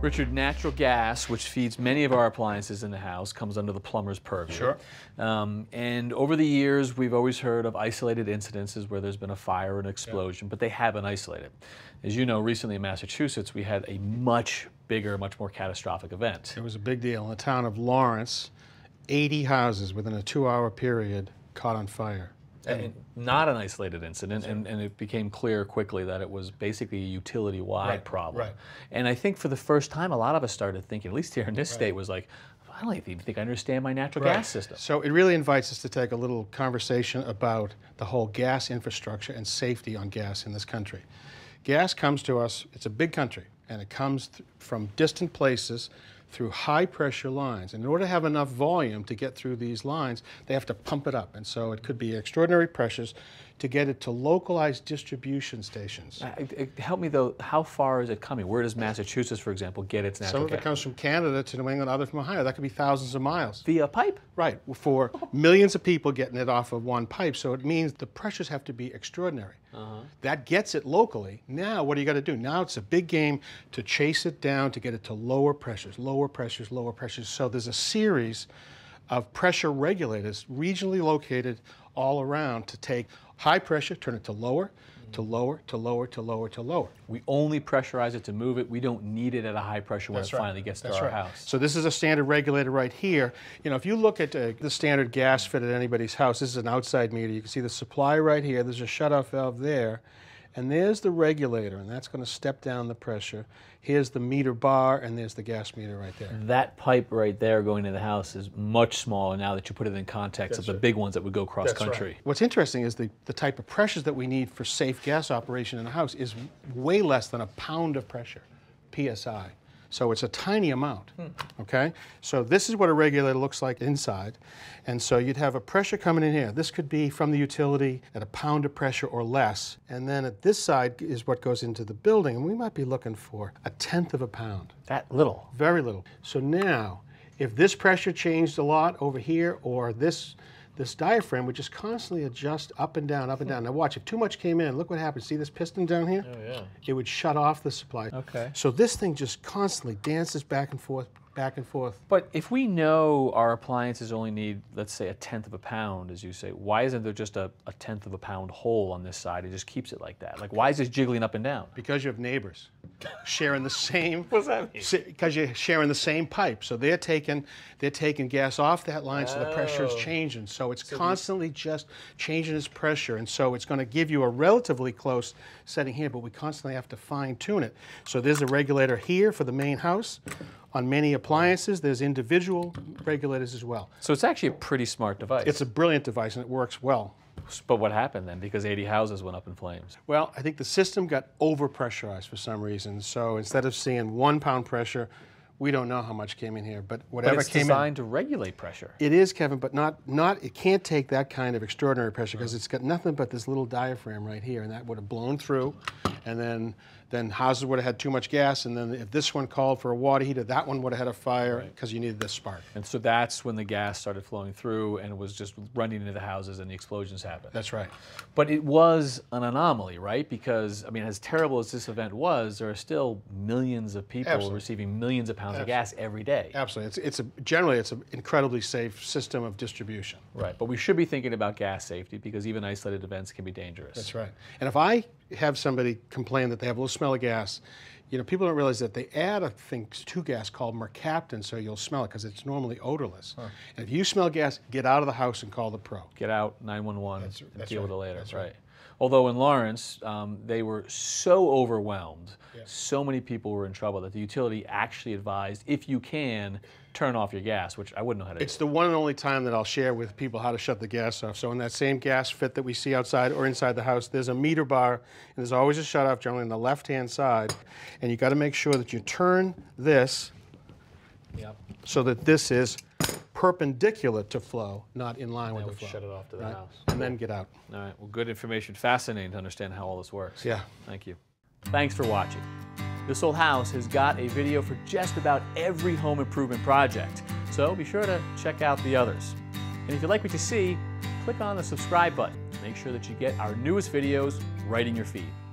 Richard, natural gas, which feeds many of our appliances in the house, comes under the plumber's purview. Sure. Um, and over the years, we've always heard of isolated incidences where there's been a fire or an explosion, yeah. but they haven't isolated. As you know, recently in Massachusetts, we had a much bigger, much more catastrophic event. It was a big deal. In the town of Lawrence, 80 houses within a two hour period caught on fire. I mean, not an isolated incident, and, and it became clear quickly that it was basically a utility-wide right, problem. Right. And I think for the first time, a lot of us started thinking, at least here in this right. state, was like, I don't even think I understand my natural right. gas system. So it really invites us to take a little conversation about the whole gas infrastructure and safety on gas in this country. Gas comes to us, it's a big country, and it comes from distant places through high pressure lines. And in order to have enough volume to get through these lines, they have to pump it up. And so it could be extraordinary pressures to get it to localized distribution stations. Uh, help me though, how far is it coming? Where does Massachusetts, for example, get its natural Some of it comes from Canada to New England, other from Ohio. That could be thousands of miles. Via pipe? Right, for millions of people getting it off of one pipe. So it means the pressures have to be extraordinary. Uh -huh. That gets it locally. Now what do you got to do? Now it's a big game to chase it down to get it to lower pressures, lower lower pressures, lower pressures. So there's a series of pressure regulators regionally located all around to take high pressure, turn it to lower, to lower, to lower, to lower, to lower. We only pressurize it to move it. We don't need it at a high pressure when That's it right. finally gets That's to our right. house. So this is a standard regulator right here. You know, if you look at uh, the standard gas fit at anybody's house, this is an outside meter. You can see the supply right here. There's a shutoff valve there. And there's the regulator, and that's going to step down the pressure. Here's the meter bar, and there's the gas meter right there. That pipe right there going to the house is much smaller now that you put it in context that's of the right. big ones that would go cross that's country. Right. What's interesting is the, the type of pressures that we need for safe gas operation in a house is way less than a pound of pressure, PSI. So it's a tiny amount, hmm. okay? So this is what a regulator looks like inside. And so you'd have a pressure coming in here. This could be from the utility at a pound of pressure or less. And then at this side is what goes into the building. And we might be looking for a tenth of a pound. That little? Very little. So now, if this pressure changed a lot over here or this this diaphragm would just constantly adjust up and down, up and down. Now watch, if too much came in, look what happened. See this piston down here? Oh yeah. It would shut off the supply. Okay. So this thing just constantly dances back and forth, back and forth. But if we know our appliances only need, let's say, a tenth of a pound, as you say, why isn't there just a, a tenth of a pound hole on this side? It just keeps it like that. Like, why is this jiggling up and down? Because you have neighbors sharing the same. What's that mean? Because you're sharing the same pipe, so they're taking they're taking gas off that line, oh. so the pressure is oh. changing. So it's so constantly just changing its pressure, and so it's going to give you a relatively close setting here, but we constantly have to fine tune it. So there's a regulator here for the main house on many appliances, there's individual regulators as well. So it's actually a pretty smart device. It's a brilliant device and it works well. But what happened then? Because 80 houses went up in flames. Well, I think the system got over pressurized for some reason. So instead of seeing one pound pressure, we don't know how much came in here, but whatever but it's came designed in, to regulate pressure. It is, Kevin, but not not. It can't take that kind of extraordinary pressure because it's got nothing but this little diaphragm right here, and that would have blown through, and then then houses would have had too much gas, and then if this one called for a water heater, that one would have had a fire because right. you needed this spark. And so that's when the gas started flowing through and was just running into the houses, and the explosions happened. That's right. But it was an anomaly, right? Because I mean, as terrible as this event was, there are still millions of people Absolutely. receiving millions of pounds pounds Absolutely. of gas every day. Absolutely. It's, it's a, generally, it's an incredibly safe system of distribution. Right. But we should be thinking about gas safety because even isolated events can be dangerous. That's right. And if I have somebody complain that they have a little smell of gas, you know, people don't realize that they add a thing to gas called mercaptan so you'll smell it because it's normally odorless. Huh. And if you smell gas, get out of the house and call the pro. Get out, 911, and deal right. with it later. That's right. right. Although in Lawrence, um, they were so overwhelmed, yeah. so many people were in trouble that the utility actually advised, if you can, turn off your gas, which I wouldn't know how to it's do. the one and only time that I'll share with people how to shut the gas off. So in that same gas fit that we see outside or inside the house, there's a meter bar, and there's always a shut off generally on the left-hand side, and you gotta make sure that you turn this yep. so that this is perpendicular to flow, not in line and with the flow. Shut it off to the right? house. And then get out. All right. Well, good information. Fascinating to understand how all this works. Yeah. Thank you. Thanks for watching. This Old House has got a video for just about every home improvement project, so be sure to check out the others. And if you'd like what you see, click on the subscribe button. Make sure that you get our newest videos right in your feed.